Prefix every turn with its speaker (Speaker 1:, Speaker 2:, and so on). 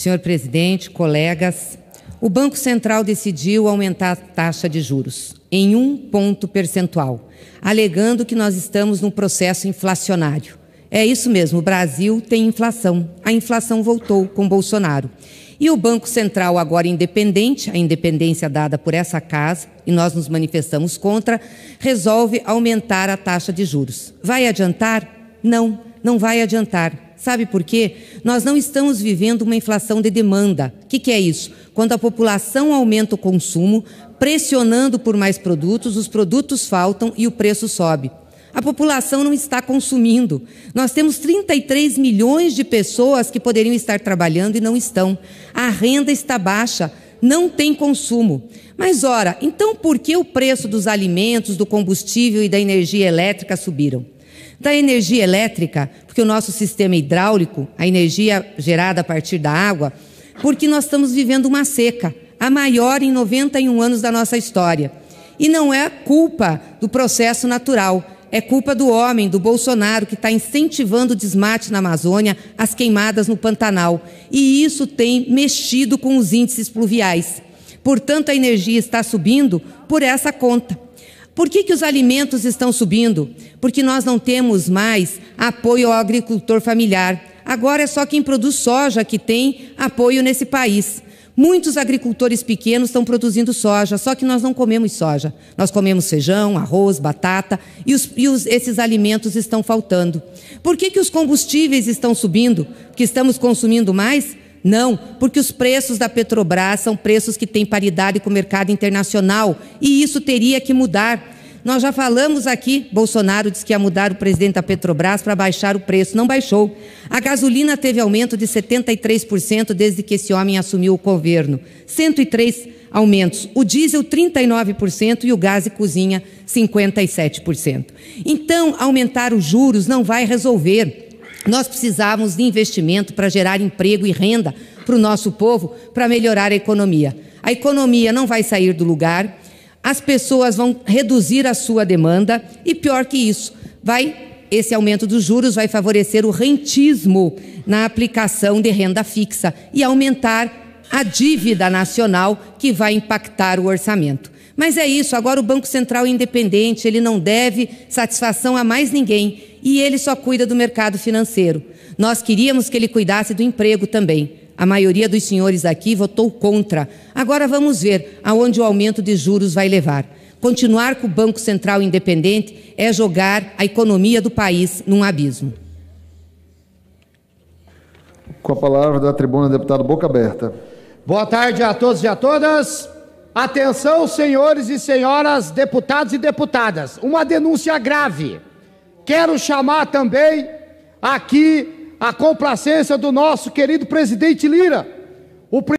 Speaker 1: Senhor presidente, colegas, o Banco Central decidiu aumentar a taxa de juros em um ponto percentual, alegando que nós estamos num processo inflacionário. É isso mesmo, o Brasil tem inflação. A inflação voltou com Bolsonaro. E o Banco Central, agora independente, a independência dada por essa casa, e nós nos manifestamos contra, resolve aumentar a taxa de juros. Vai adiantar? Não, não vai adiantar Sabe por quê? Nós não estamos vivendo uma inflação de demanda. O que, que, é isso? Quando a população aumenta o consumo, pressionando por mais produtos, os produtos faltam e o preço sobe. A população não está consumindo. Nós temos 33 milhões de pessoas que poderiam estar trabalhando e não estão. A renda está baixa, não tem consumo. Mas, ora, então por que o preço dos alimentos, do combustível e da energia elétrica subiram? da energia elétrica, porque o nosso sistema hidráulico, a energia gerada a partir da água, porque nós estamos vivendo uma seca, a maior em 91 anos da nossa história. E não é culpa do processo natural, é culpa do homem, do Bolsonaro, que está incentivando o desmate na Amazônia, as queimadas no Pantanal. E isso tem mexido com os índices pluviais. Portanto, a energia está subindo por essa conta. Por que, que os alimentos estão subindo? porque nós não temos mais apoio ao agricultor familiar. Agora é só quem produz soja que tem apoio nesse país. Muitos agricultores pequenos estão produzindo soja, só que nós não comemos soja. Nós comemos feijão, arroz, batata e, os, e os, esses alimentos estão faltando. Por que, que os combustíveis estão subindo? Que estamos consumindo mais? Não, porque os preços da Petrobras são preços que têm paridade com o mercado internacional e isso teria que mudar. Nós já falamos aqui, Bolsonaro disse que ia mudar o presidente da Petrobras para baixar o preço, não baixou. A gasolina teve aumento de 73% desde que esse homem assumiu o governo. 103 aumentos. O diesel 39% e o gás e cozinha 57%. Então, aumentar os juros não vai resolver. Nós precisávamos de investimento para gerar emprego e renda para o nosso povo, para melhorar a economia. A economia não vai sair do lugar, as pessoas vão reduzir a sua demanda e pior que isso, vai esse aumento dos juros vai favorecer o rentismo na aplicação de renda fixa e aumentar a dívida nacional que vai impactar o orçamento. Mas é isso, agora o Banco Central é independente, ele não deve satisfação a mais ninguém e ele só cuida do mercado financeiro. Nós queríamos que ele cuidasse do emprego também. A maioria dos senhores aqui votou contra. Agora vamos ver aonde o aumento de juros vai levar. Continuar com o Banco Central independente é jogar a economia do país num abismo. Com a palavra da tribuna, deputado Boca Aberta. Boa tarde a todos e a todas. Atenção, senhores e senhoras, deputados e deputadas. Uma denúncia grave. Quero chamar também aqui a complacência do nosso querido presidente Lira, o